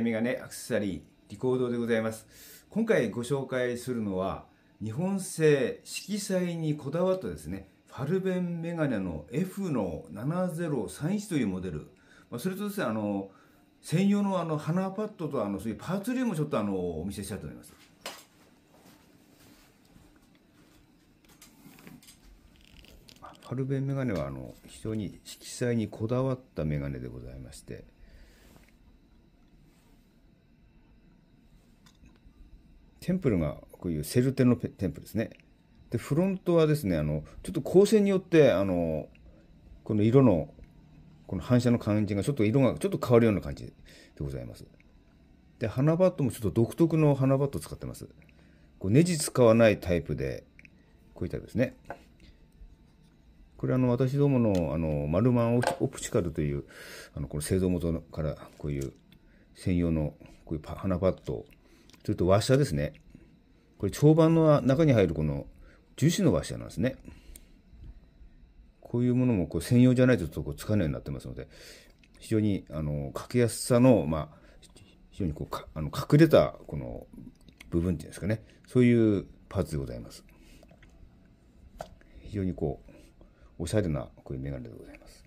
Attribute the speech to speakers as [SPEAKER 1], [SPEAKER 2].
[SPEAKER 1] メガネアクセサリーリコードでございます今回ご紹介するのは日本製色彩にこだわったですねファルベンメガネの F の7031というモデル、まあ、それとですねあの専用のあの鼻パッドとあのそういうパーツ類もちょっとあのお見せしたいと思います。ファルベンメガネはあの非常に色彩にこだわったメガネでございましてテンプルがこういうセルテのテンプルですね。で、フロントはですね、あの、ちょっと光線によって、あの、この色の、この反射の感じがちょっと色がちょっと変わるような感じでございます。で、花バットもちょっと独特の花バットを使ってます。こうネジ使わないタイプで、こういったですね。これあの私どものあのマルマンオプチカルというあのこの製造元からこういう専用のこういう花パッドをそれと和車ですね。これ長板の中に入るこの樹脂の和車なんですね。こういうものもこう専用じゃないとこうつかないようになってますので、非常にあのかけやすさの、まあ、非常にこうかあの隠れたこの部分っていうんですかね、そういうパーツでございます。非常にこう、おしゃれなこういうメガネでございます。